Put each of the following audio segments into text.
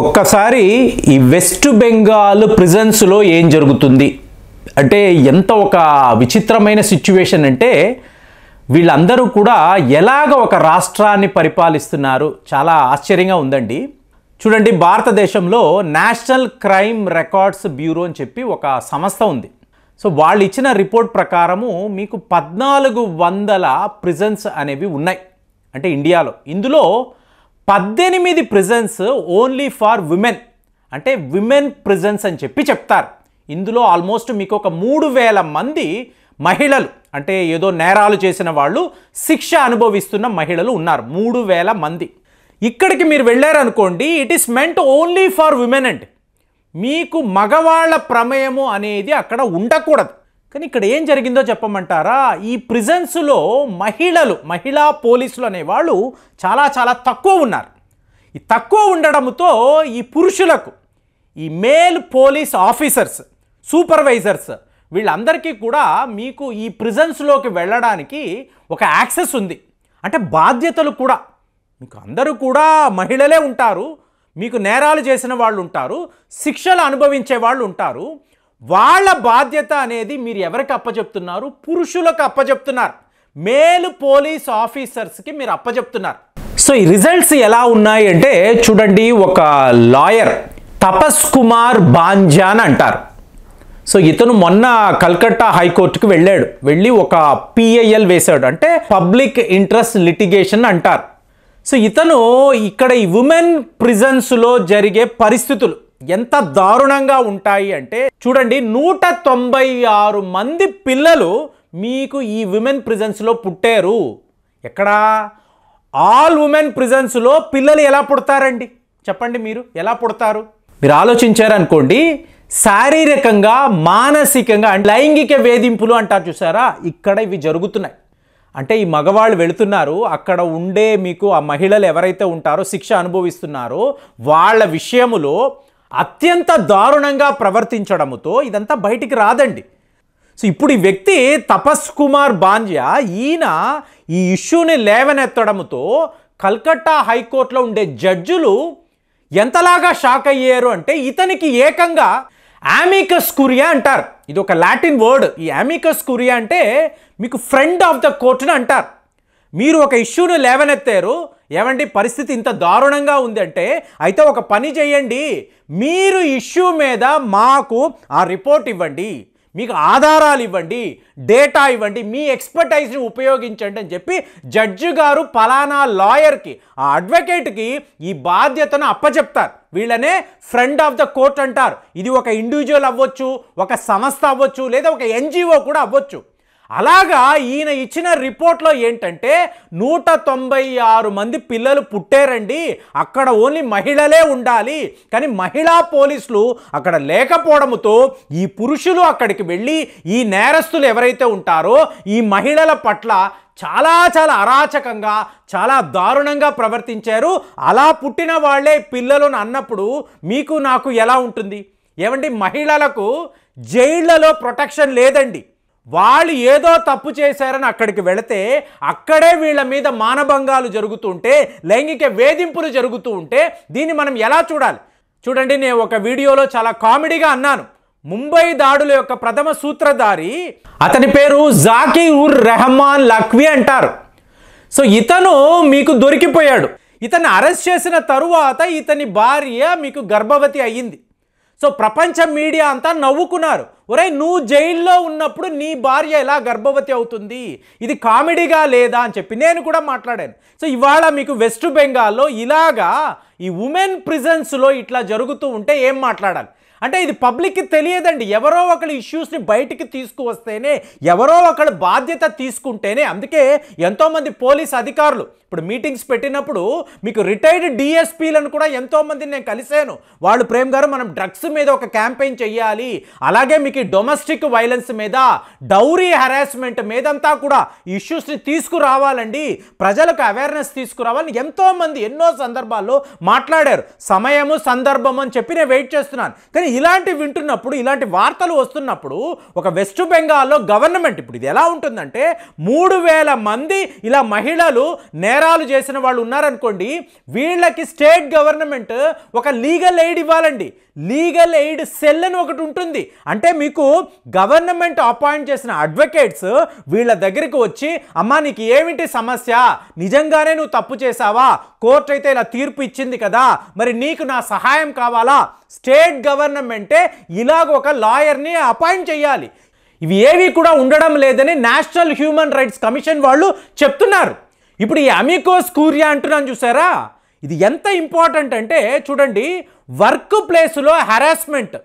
ఒక్కసారి ఈ వెస్ట్ బెంగాల్ ప్రిజన్స్లో ఏం జరుగుతుంది అంటే ఎంత ఒక విచిత్రమైన సిచ్యువేషన్ అంటే వీళ్ళందరూ కూడా ఎలాగ ఒక రాష్ట్రాన్ని పరిపాలిస్తున్నారు చాలా ఆశ్చర్యంగా ఉందండి చూడండి భారతదేశంలో నేషనల్ క్రైమ్ రికార్డ్స్ బ్యూరో అని చెప్పి ఒక సంస్థ ఉంది సో వాళ్ళు ఇచ్చిన రిపోర్ట్ ప్రకారము మీకు పద్నాలుగు వందల ప్రిజన్స్ అనేవి ఉన్నాయి అంటే ఇండియాలో ఇందులో పద్దెనిమిది ప్రిజన్స్ ఓన్లీ ఫార్ విమెన్ అంటే విమెన్ ప్రిజన్స్ అని చెప్పి చెప్తారు ఇందులో ఆల్మోస్ట్ మీకు ఒక మూడు వేల మంది మహిళలు అంటే ఏదో నేరాలు చేసిన వాళ్ళు శిక్ష అనుభవిస్తున్న మహిళలు ఉన్నారు మూడు వేల మంది ఇక్కడికి మీరు వెళ్ళారనుకోండి it is meant only for women and మీకు మగవాళ్ళ ప్రమేయము అనేది అక్కడ ఉండకూడదు కానీ ఇక్కడ ఏం జరిగిందో చెప్పమంటారా ఈ ప్రిజన్స్లో మహిళలు మహిళా పోలీసులు అనేవాళ్ళు చాలా చాలా తక్కువ ఉన్నారు ఈ తక్కువ ఉండడంతో ఈ పురుషులకు ఈ మేల్ పోలీస్ ఆఫీసర్స్ సూపర్వైజర్స్ వీళ్ళందరికీ కూడా మీకు ఈ ప్రిజన్స్లోకి వెళ్ళడానికి ఒక యాక్సెస్ ఉంది అంటే బాధ్యతలు కూడా మీకు అందరూ కూడా మహిళలే ఉంటారు మీకు నేరాలు చేసిన వాళ్ళు ఉంటారు శిక్షలు అనుభవించే వాళ్ళు ఉంటారు వాళ్ళ బాధ్యత అనేది మీరు ఎవరికి అప్పచెప్తున్నారు పురుషులకు అప్పచెప్తున్నారు మేలు పోలీస్ ఆఫీసర్స్కి మీరు అప్పచెప్తున్నారు సో ఈ రిజల్ట్స్ ఎలా ఉన్నాయి అంటే చూడండి ఒక లాయర్ తపస్ కుమార్ బాంజాన్ అంటారు సో ఇతను మొన్న కల్కట్టా హైకోర్టుకి వెళ్ళాడు వెళ్ళి ఒక పిఐఎల్ వేశాడు అంటే పబ్లిక్ ఇంట్రెస్ట్ లిటిగేషన్ అంటారు సో ఇతను ఇక్కడ ఈ ఉమెన్ ప్రిజన్స్లో జరిగే పరిస్థితులు ఎంత దారుణంగా ఉంటాయి అంటే చూడండి నూట తొంభై ఆరు మంది పిల్లలు మీకు ఈ విమెన్ ప్రిజన్స్లో పుట్టారు ఎక్కడా ఆల్ ఉమెన్ ప్రిజన్స్లో పిల్లలు ఎలా పుడతారండి చెప్పండి మీరు ఎలా పుడతారు మీరు ఆలోచించారనుకోండి శారీరకంగా మానసికంగా లైంగిక వేధింపులు అంటారు చూసారా ఇక్కడ ఇవి జరుగుతున్నాయి అంటే ఈ మగవాళ్ళు వెళుతున్నారు అక్కడ ఉండే మీకు ఆ మహిళలు ఎవరైతే ఉంటారో శిక్ష అనుభవిస్తున్నారో వాళ్ళ విషయములో అత్యంత దారుణంగా ప్రవర్తించడముతో ఇదంతా బయటికి రాదండి సో ఇప్పుడు ఈ వ్యక్తి తపస్ కుమార్ బాంజ్య ఈయన ఈ ఇష్యూని లేవనెత్తడంతో కల్కట్టా హైకోర్టులో ఉండే జడ్జులు ఎంతలాగా షాక్ అయ్యారు అంటే ఇతనికి ఏకంగా యామికస్ కురియా అంటారు ఇది ఒక లాటిన్ వర్డ్ ఈ యామికస్ కురియా అంటే మీకు ఫ్రెండ్ ఆఫ్ ద కోర్టుని అంటారు మీరు ఒక ఇష్యూను లేవనెత్తారు ఏమండి పరిస్థితి ఇంత దారుణంగా ఉందంటే అయితే ఒక పని చేయండి మీరు ఇష్యూ మీద మాకు ఆ రిపోర్ట్ ఇవ్వండి మీకు ఆధారాలు ఇవ్వండి డేటా ఇవ్వండి మీ ఎక్స్పర్టైజ్ని ఉపయోగించండి అని చెప్పి జడ్జి గారు ఫలానా లాయర్కి ఆ అడ్వకేట్కి ఈ బాధ్యతను అప్పచెప్తారు వీళ్ళనే ఫ్రెండ్ ఆఫ్ ద కోర్ట్ అంటారు ఇది ఒక ఇండివిజువల్ అవ్వచ్చు ఒక సంస్థ అవ్వచ్చు లేదా ఒక ఎన్జిఓ కూడా అవ్వచ్చు అలాగా ఈయన ఇచ్చిన రిపోర్ట్లో ఏంటంటే నూట తొంభై ఆరు మంది పిల్లలు పుట్టారండి అక్కడ ఓన్లీ మహిళలే ఉండాలి కానీ మహిళా పోలీసులు అక్కడ లేకపోవడంతో ఈ పురుషులు అక్కడికి వెళ్ళి ఈ నేరస్తులు ఎవరైతే ఉంటారో ఈ మహిళల పట్ల చాలా చాలా అరాచకంగా చాలా దారుణంగా ప్రవర్తించారు అలా పుట్టిన వాళ్ళే పిల్లలను అన్నప్పుడు మీకు నాకు ఎలా ఉంటుంది ఏమండి మహిళలకు జైళ్లలో ప్రొటెక్షన్ లేదండి వాళ్ళు ఏదో తప్పు చేశారని అక్కడికి వెళితే అక్కడే వీళ్ళ మీద మానభంగాలు జరుగుతుంటే లైంగిక వేధింపులు జరుగుతూ ఉంటే దీన్ని మనం ఎలా చూడాలి చూడండి నేను ఒక వీడియోలో చాలా కామెడీగా అన్నాను ముంబై దాడుల యొక్క ప్రథమ సూత్రధారి అతని పేరు జాకీ ఉర్ రెహమాన్ లక్వి అంటారు సో ఇతను మీకు దొరికిపోయాడు ఇతన్ని అరెస్ట్ చేసిన తరువాత ఇతని భార్య మీకు గర్భవతి అయ్యింది సో ప్రపంచ మీడియా అంతా నవ్వుకున్నారు ఒరే నువ్వు జైల్లో ఉన్నప్పుడు నీ భార్య ఎలా గర్భవతి అవుతుంది ఇది కామెడీగా లేదా అని చెప్పి నేను కూడా మాట్లాడాను సో ఇవాళ మీకు వెస్ట్ బెంగాల్లో ఇలాగా ఈ ఉమెన్ ప్రిజన్స్లో ఇట్లా జరుగుతూ ఉంటే ఏం మాట్లాడాలి అంటే ఇది పబ్లిక్కి తెలియదండి ఎవరో ఒకళ్ళు ఇష్యూస్ని బయటికి తీసుకువస్తేనే ఎవరో ఒకళ్ళు బాధ్యత తీసుకుంటేనే అందుకే ఎంతోమంది పోలీస్ అధికారులు ఇప్పుడు మీటింగ్స్ పెట్టినప్పుడు మీకు రిటైర్డ్ డిఎస్పీలను కూడా ఎంతోమందిని నేను కలిశాను వాళ్ళు ప్రేమ్ గారు మనం డ్రగ్స్ మీద ఒక క్యాంపెయిన్ చేయాలి అలాగే మీకు డొమెస్టిక్ వైలెన్స్ మీద డౌరీ హెరాస్మెంట్ మీదంతా కూడా ఇష్యూస్ని తీసుకురావాలండి ప్రజలకు అవేర్నెస్ తీసుకురావాలని ఎంతోమంది ఎన్నో సందర్భాల్లో మాట్లాడారు సమయము సందర్భం అని చెప్పి నేను వెయిట్ చేస్తున్నాను కానీ ఇలాంటి వింటున్నప్పుడు ఇలాంటి వార్తలు వస్తున్నప్పుడు ఒక వెస్ట్ బెంగాల్లో గవర్నమెంట్ ఇప్పుడు ఇది ఎలా ఉంటుందంటే మూడు వేల మంది ఇలా మహిళలు నేరాలు చేసిన వాళ్ళు ఉన్నారనుకోండి వీళ్ళకి స్టేట్ గవర్నమెంట్ ఒక లీగల్ ఎయిడ్ ఇవ్వాలండి లీగల్ ఎయిడ్ సెల్ అని ఒకటి ఉంటుంది అంటే మీకు గవర్నమెంట్ అపాయింట్ చేసిన అడ్వకేట్స్ వీళ్ళ దగ్గరికి వచ్చి అమ్మ నీకు ఏమిటి సమస్య నిజంగానే నువ్వు తప్పు చేశావా కోర్టు అయితే ఇలా తీర్పు ఇచ్చింది కదా మరి నీకు నా సహాయం కావాలా స్టేట్ గవర్నమెంట్ గవర్నమెంటే ఇలాగ ఒక లాయర్ని అపాయింట్ చేయాలి ఇవి ఏవి కూడా ఉండడం లేదని నేషనల్ హ్యూమన్ రైట్స్ కమిషన్ వాళ్ళు చెప్తున్నారు ఇప్పుడు ఈ అమికోస్ కూరియా అంటున్నాను చూసారా ఇది ఎంత ఇంపార్టెంట్ అంటే చూడండి వర్క్ ప్లేస్లో హెరాస్మెంట్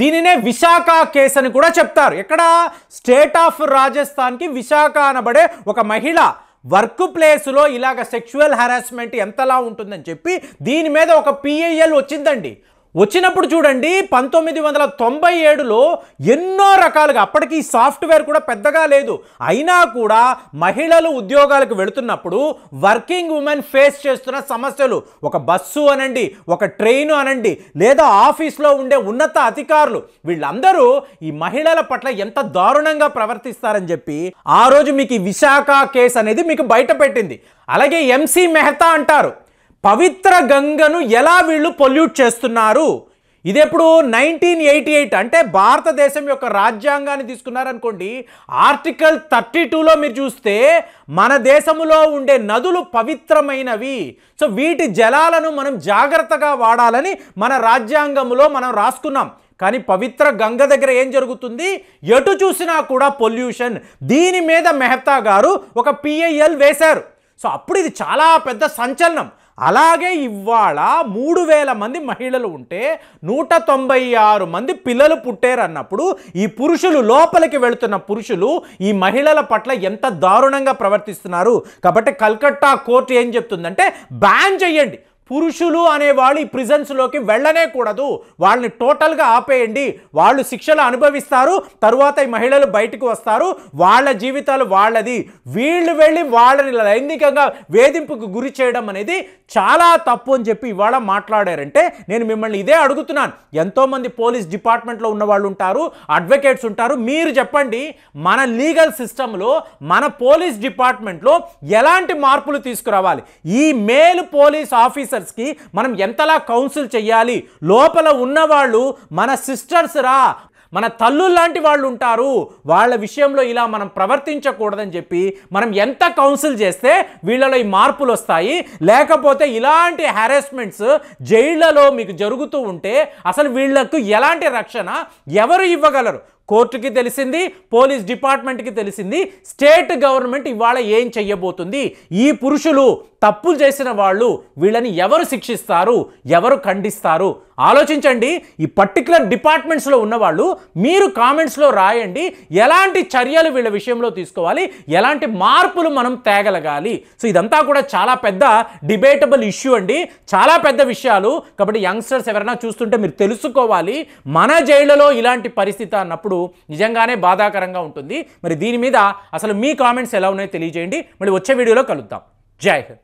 దీనినే విశాఖ కేసు అని కూడా చెప్తారు ఎక్కడ స్టేట్ ఆఫ్ రాజస్థాన్కి విశాఖ అనబడే ఒక మహిళ వర్క్ ప్లేస్లో ఇలాగ సెక్షువల్ హెరాస్మెంట్ ఎంతలా ఉంటుందని చెప్పి దీని మీద ఒక పిఐఎల్ వచ్చిందండి వచ్చినప్పుడు చూడండి పంతొమ్మిది వందల తొంభై ఏడులో ఎన్నో రకాలుగా అప్పటికి సాఫ్ట్వేర్ కూడా పెద్దగా లేదు అయినా కూడా మహిళలు ఉద్యోగాలకు వెళుతున్నప్పుడు వర్కింగ్ ఉమెన్ ఫేస్ చేస్తున్న సమస్యలు ఒక బస్సు అనండి ఒక ట్రైన్ అనండి లేదా ఆఫీస్లో ఉండే ఉన్నత అధికారులు వీళ్ళందరూ ఈ మహిళల పట్ల ఎంత దారుణంగా ప్రవర్తిస్తారని చెప్పి ఆ రోజు మీకు ఈ విశాఖ కేసు అనేది మీకు బయట పెట్టింది అలాగే ఎంసీ మెహతా అంటారు పవిత్ర గంగను ఎలా వీళ్ళు పొల్యూట్ చేస్తున్నారు ఇది ఎప్పుడు నైన్టీన్ ఎయిటీ ఎయిట్ అంటే భారతదేశం యొక్క రాజ్యాంగాన్ని తీసుకున్నారనుకోండి ఆర్టికల్ థర్టీ టూలో మీరు చూస్తే మన దేశంలో ఉండే నదులు పవిత్రమైనవి సో వీటి జలాలను మనం జాగ్రత్తగా వాడాలని మన రాజ్యాంగంలో మనం రాసుకున్నాం కానీ పవిత్ర గంగ దగ్గర ఏం జరుగుతుంది ఎటు చూసినా కూడా పొల్యూషన్ దీని మీద మెహతా గారు ఒక పిఐఎల్ వేశారు సో అప్పుడు ఇది చాలా పెద్ద సంచలనం అలాగే ఇవాళ మూడు వేల మంది మహిళలు ఉంటే నూట తొంభై ఆరు మంది పిల్లలు పుట్టారన్నప్పుడు ఈ పురుషులు లోపలికి వెళుతున్న పురుషులు ఈ మహిళల పట్ల ఎంత దారుణంగా ప్రవర్తిస్తున్నారు కాబట్టి కల్కట్టా కోర్టు ఏం చెప్తుందంటే బ్యాన్ చేయండి పురుషులు అనేవాళ్ళు ఈ ప్రిజన్స్లోకి వెళ్ళనే కూడదు వాళ్ళని టోటల్గా ఆపేయండి వాళ్ళు శిక్షలు అనుభవిస్తారు తరువాత ఈ మహిళలు బయటకు వస్తారు వాళ్ళ జీవితాలు వాళ్ళది వీళ్ళు వెళ్ళి వాళ్ళని లైంగికంగా వేధింపుకు గురి చేయడం అనేది చాలా తప్పు అని చెప్పి ఇవాళ మాట్లాడారంటే నేను మిమ్మల్ని ఇదే అడుగుతున్నాను ఎంతోమంది పోలీస్ డిపార్ట్మెంట్లో ఉన్న వాళ్ళు ఉంటారు అడ్వకేట్స్ ఉంటారు మీరు చెప్పండి మన లీగల్ సిస్టంలో మన పోలీస్ డిపార్ట్మెంట్లో ఎలాంటి మార్పులు తీసుకురావాలి ఈ మేల్ పోలీస్ ఆఫీస్ ఆఫీసర్స్కి మనం ఎంతలా కౌన్సిల్ చేయాలి లోపల ఉన్నవాళ్ళు మన సిస్టర్స్ రా మన తల్లు లాంటి వాళ్ళు ఉంటారు వాళ్ళ విషయంలో ఇలా మనం ప్రవర్తించకూడదని చెప్పి మనం ఎంత కౌన్సిల్ చేస్తే వీళ్ళలో ఈ మార్పులు వస్తాయి లేకపోతే ఇలాంటి హారాస్మెంట్స్ జైళ్లలో మీకు జరుగుతూ ఉంటే అసలు వీళ్లకు ఎలాంటి రక్షణ ఎవరు ఇవ్వగలరు కోర్టుకి తెలిసింది పోలీస్ డిపార్ట్మెంట్కి తెలిసింది స్టేట్ గవర్నమెంట్ ఇవాళ ఏం చెయ్యబోతుంది ఈ పురుషులు తప్పులు చేసిన వాళ్ళు వీళ్ళని ఎవరు శిక్షిస్తారు ఎవరు ఖండిస్తారు ఆలోచించండి ఈ పర్టికులర్ డిపార్ట్మెంట్స్లో ఉన్నవాళ్ళు మీరు కామెంట్స్లో రాయండి ఎలాంటి చర్యలు వీళ్ళ విషయంలో తీసుకోవాలి ఎలాంటి మార్పులు మనం తేగలగాలి సో ఇదంతా కూడా చాలా పెద్ద డిబేటబుల్ ఇష్యూ అండి చాలా పెద్ద విషయాలు కాబట్టి యంగ్స్టర్స్ ఎవరైనా చూస్తుంటే మీరు తెలుసుకోవాలి మన జైళ్ళలో ఇలాంటి పరిస్థితి అన్నప్పుడు చూసినప్పుడు నిజంగానే బాధాకరంగా ఉంటుంది మరి దీని మీద అసలు మీ కామెంట్స్ ఎలా ఉన్నాయో తెలియజేయండి మళ్ళీ వచ్చే వీడియోలో కలుద్దాం జై హింద్